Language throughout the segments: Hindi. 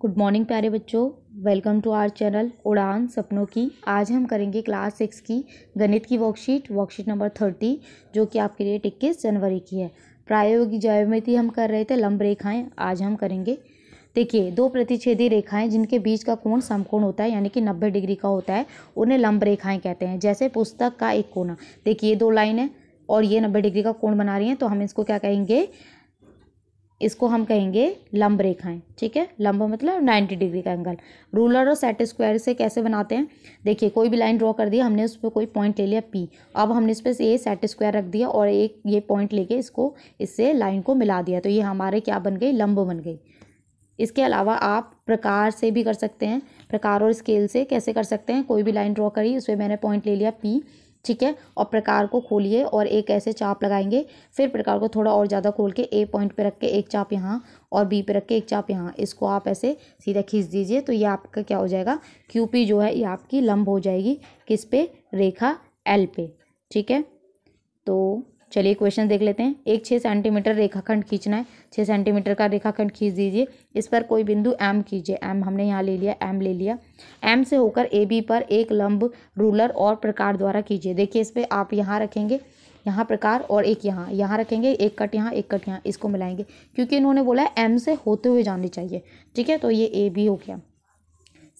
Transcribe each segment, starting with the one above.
गुड मॉर्निंग प्यारे बच्चों वेलकम टू आवर चैनल उड़ान सपनों की आज हम करेंगे क्लास सिक्स की गणित की वर्कशीट वर्कशीट नंबर थर्टी जो कि आपके डेट इक्कीस जनवरी की है प्रायोगिक ज्यामिति हम कर रहे थे लंब रेखाएं आज हम करेंगे देखिए दो प्रतिच्छेदी रेखाएं जिनके बीच का कोण समकोण होता है यानी कि नब्बे डिग्री का होता है उन्हें लंब रेखाएँ कहते हैं जैसे पुस्तक का एक कोना देखिए दो लाइन है और ये नब्बे डिग्री का कोण बना रही हैं तो हम इसको क्या कहेंगे इसको हम कहेंगे लंब रेखाएं ठीक है लंब मतलब नाइन्टी डिग्री का एंगल रूलर और सेट स्क्वायर से कैसे बनाते हैं देखिए कोई भी लाइन ड्रॉ कर दिया हमने उस पर कोई पॉइंट ले लिया पी अब हमने इस पर ये सेट स्क्वायर रख दिया और एक ये पॉइंट लेके इसको इससे लाइन को मिला दिया तो ये हमारे क्या बन गई लंब बन गई इसके अलावा आप प्रकार से भी कर सकते हैं प्रकार और स्केल से कैसे कर सकते हैं कोई भी लाइन ड्रॉ करी उस पर मैंने पॉइंट ले लिया पी ठीक है और प्रकार को खोलिए और एक ऐसे चाप लगाएंगे फिर प्रकार को थोड़ा और ज़्यादा खोल के ए पॉइंट पे रख के एक चाप यहाँ और बी पे रख के एक चाप यहाँ इसको आप ऐसे सीधा खींच दीजिए तो ये आपका क्या हो जाएगा क्यू पी जो है ये आपकी लंब हो जाएगी किस पे रेखा एल पे ठीक है तो चलिए क्वेश्चन देख लेते हैं एक छः सेंटीमीटर रेखाखंड खींचना है छः सेंटीमीटर का रेखाखंड खींच दीजिए इस पर कोई बिंदु एम कीजिए एम हमने यहाँ ले लिया एम ले लिया एम से होकर ए बी पर एक लंब रूलर और प्रकार द्वारा कीजिए देखिए इस पर आप यहाँ रखेंगे यहाँ प्रकार और एक यहाँ यहाँ रखेंगे एक कट यहाँ एक कट यहाँ इसको मिलाएंगे क्योंकि इन्होंने बोला है एम से होते हुए जानी चाहिए ठीक है तो ये ए बी हो गया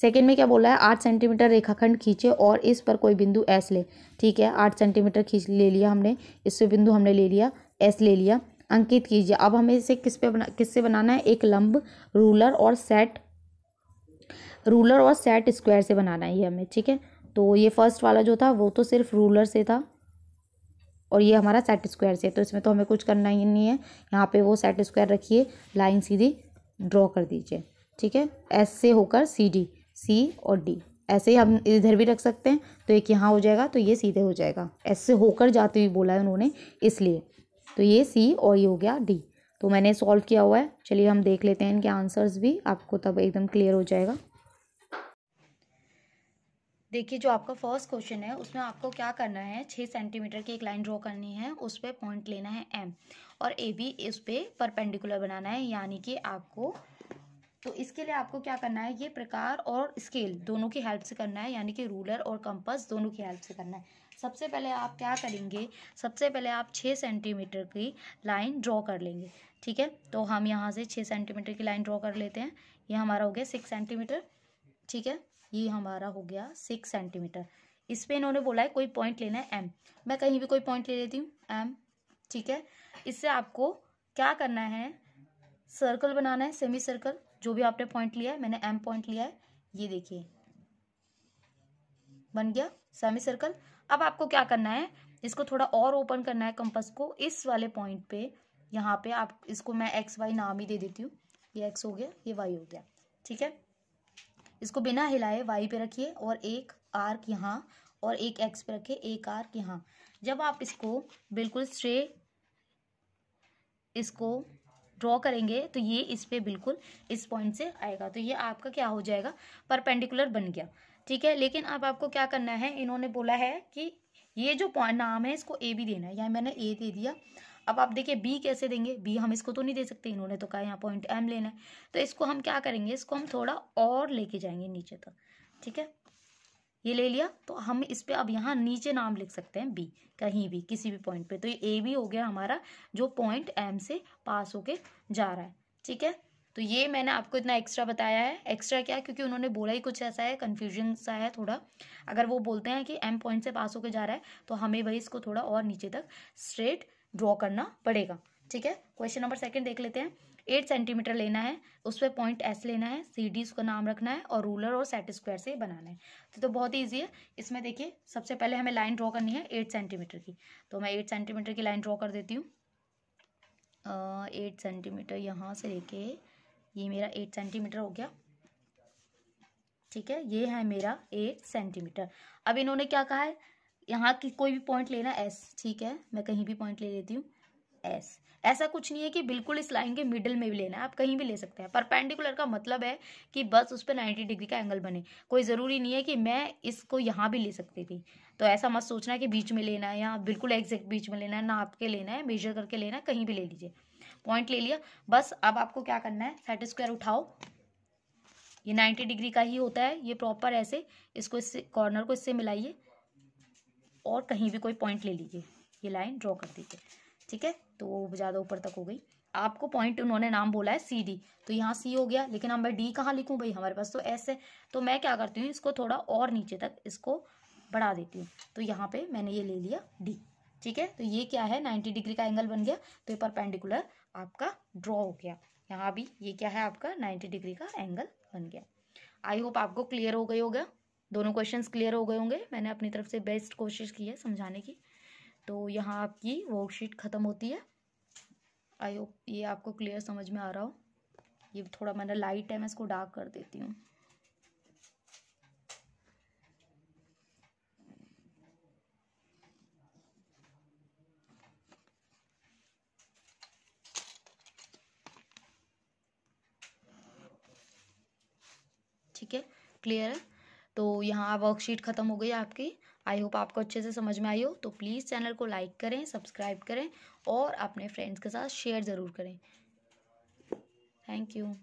सेकेंड में क्या बोला है आठ सेंटीमीटर रेखाखंड खींचे और इस पर कोई बिंदु एस ले ठीक है आठ सेंटीमीटर खींच ले लिया हमने इससे बिंदु हमने ले लिया एस ले लिया अंकित कीजिए अब हमें इसे किस पे बना किससे बनाना है एक लंब रूलर और सेट रूलर और सेट स्क्वायर से बनाना है ये हमें ठीक है तो ये फर्स्ट वाला जो था वो तो सिर्फ रूलर से था और ये हमारा सेट स्क्वायर से तो इसमें तो हमें कुछ करना ही नहीं है यहाँ पे वो सेट स्क्वायर रखिए लाइन सीधी ड्रॉ कर दीजिए ठीक है एस से होकर सी डी सी और डी ऐसे ही हम इधर भी रख सकते हैं तो एक यहाँ हो जाएगा तो ये सीधे हो जाएगा ऐसे होकर जाते हुए बोला है उन्होंने इसलिए तो ये सी और ये हो गया डी तो मैंने सॉल्व किया हुआ है चलिए हम देख लेते हैं इनके आंसर्स भी आपको तब एकदम क्लियर हो जाएगा देखिए जो आपका फर्स्ट क्वेश्चन है उसमें आपको क्या करना है छः सेंटीमीटर की एक लाइन ड्रॉ करनी है उस पर पॉइंट लेना है एम और ए बी इस पर परपेंडिकुलर बनाना है यानी कि आपको तो इसके लिए आपको क्या करना है ये प्रकार और स्केल दोनों की हेल्प से करना है यानी कि रूलर और कंपस दोनों की हेल्प से करना है सबसे पहले आप क्या करेंगे सबसे पहले आप छः सेंटीमीटर की लाइन ड्रॉ कर लेंगे ठीक है तो हम यहाँ से छः सेंटीमीटर की लाइन ड्रॉ कर लेते हैं ये हमारा हो गया सिक्स सेंटीमीटर ठीक है ये हमारा हो गया सिक्स सेंटीमीटर इस पर इन्होंने बोला है कोई पॉइंट लेना है एम मैं कहीं भी कोई पॉइंट ले लेती हूँ एम ठीक है इससे आपको क्या करना है सर्कल बनाना है सेमी सर्कल जो भी आपने पॉइंट लिया है मैंने एम पॉइंट लिया है ये देखिए बन गया सेमी सर्कल अब आपको क्या करना है इसको थोड़ा और ओपन करना है कंपस को इस वाले पॉइंट पे यहाँ पे आप इसको मैं एक्स वाई नाम ही दे देती हूँ ये एक्स हो गया ये वाई हो गया ठीक है इसको बिना हिलाए वाई पे रखिए और एक आर्क यहाँ और एक एक्स पे रखिए एक आर्क यहाँ जब आप इसको बिल्कुल स्ट्रे इसको ड्रॉ करेंगे तो ये इस पर बिल्कुल इस पॉइंट से आएगा तो ये आपका क्या हो जाएगा परपेंडिकुलर बन गया ठीक है लेकिन अब आपको क्या करना है इन्होंने बोला है कि ये जो पॉइंट नाम है इसको ए भी देना है यहाँ मैंने ए दे दिया अब आप देखिए बी कैसे देंगे बी हम इसको तो नहीं दे सकते इन्होंने तो कहा यहाँ पॉइंट एम लेना है तो इसको हम क्या करेंगे इसको हम थोड़ा और लेके जाएंगे नीचे तक ठीक है ये ले लिया तो हम इस पर अब यहाँ नीचे नाम लिख सकते हैं बी कहीं भी किसी भी पॉइंट पे तो ये ए भी हो गया हमारा जो पॉइंट एम से पास होके जा रहा है ठीक है तो ये मैंने आपको इतना एक्स्ट्रा बताया है एक्स्ट्रा क्या क्योंकि उन्होंने बोला ही कुछ ऐसा है कन्फ्यूजन सा है थोड़ा अगर वो बोलते हैं कि एम पॉइंट से पास होके जा रहा है तो हमें वही इसको थोड़ा और नीचे तक स्ट्रेट ड्रॉ करना पड़ेगा ठीक है क्वेश्चन नंबर सेकंड देख लेते हैं एट सेंटीमीटर लेना है उस पर पॉइंट एस लेना है सी डी उसका नाम रखना है और रूलर और सेट स्क्वायर से बनाना है तो, तो बहुत ईजी है इसमें देखिए सबसे पहले हमें लाइन ड्रॉ करनी है एट सेंटीमीटर की तो मैं एट सेंटीमीटर की लाइन ड्रॉ कर देती हूँ एट सेंटीमीटर यहाँ से लेके ये मेरा एट सेंटीमीटर हो गया ठीक है ये है मेरा एट सेंटीमीटर अब इन्होंने क्या कहा है यहाँ की कोई भी पॉइंट लेना एस ठीक है मैं कहीं भी पॉइंट ले लेती हूँ एस ऐसा कुछ नहीं है कि बिल्कुल इस लाइन के मिडिल में भी लेना है आप कहीं भी ले सकते हैं परपेंडिकुलर का मतलब है कि बस उस पर नाइन्टी डिग्री का एंगल बने कोई ज़रूरी नहीं है कि मैं इसको यहाँ भी ले सकती थी तो ऐसा मत सोचना कि बीच में लेना है या बिल्कुल एग्जैक्ट बीच में लेना है ना आपके लेना है मेजर करके लेना है कहीं भी ले लीजिए पॉइंट ले लिया बस अब आपको क्या करना है सेट स्क्वायर उठाओ ये नाइन्टी डिग्री का ही होता है ये प्रॉपर ऐसे इसको इससे कॉर्नर को इससे मिलाइए और कहीं भी कोई पॉइंट ले लीजिए ये लाइन ड्रॉ कर दीजिए ठीक है तो वो ज़्यादा ऊपर तक हो गई आपको पॉइंट उन्होंने नाम बोला है सी डी तो यहाँ सी हो गया लेकिन हम मैं डी कहाँ लिखूँ भाई हमारे पास तो ऐसे तो मैं क्या करती हूँ इसको थोड़ा और नीचे तक इसको बढ़ा देती हूँ तो यहाँ पे मैंने ये ले लिया डी ठीक है तो ये क्या है नाइन्टी डिग्री का एंगल बन गया तो ये परपेंडिकुलर आपका ड्रॉ हो गया यहाँ भी ये क्या है आपका नाइन्टी डिग्री का एंगल बन गया आई होप आपको क्लियर हो गई होगा दोनों क्वेश्चन क्लियर हो गए होंगे मैंने अपनी तरफ से बेस्ट कोशिश की है समझाने की तो यहाँ आपकी वर्कशीट ख़त्म होती है आई होप ये आपको क्लियर समझ में आ रहा हो ये थोड़ा मैंने लाइट है मैं इसको डार्क कर देती हूँ ठीक है क्लियर है तो यहाँ वर्कशीट ख़त्म हो गई आपकी आई होप आपको अच्छे से समझ में आई हो तो प्लीज़ चैनल को लाइक करें सब्सक्राइब करें और अपने फ्रेंड्स के साथ शेयर ज़रूर करें थैंक यू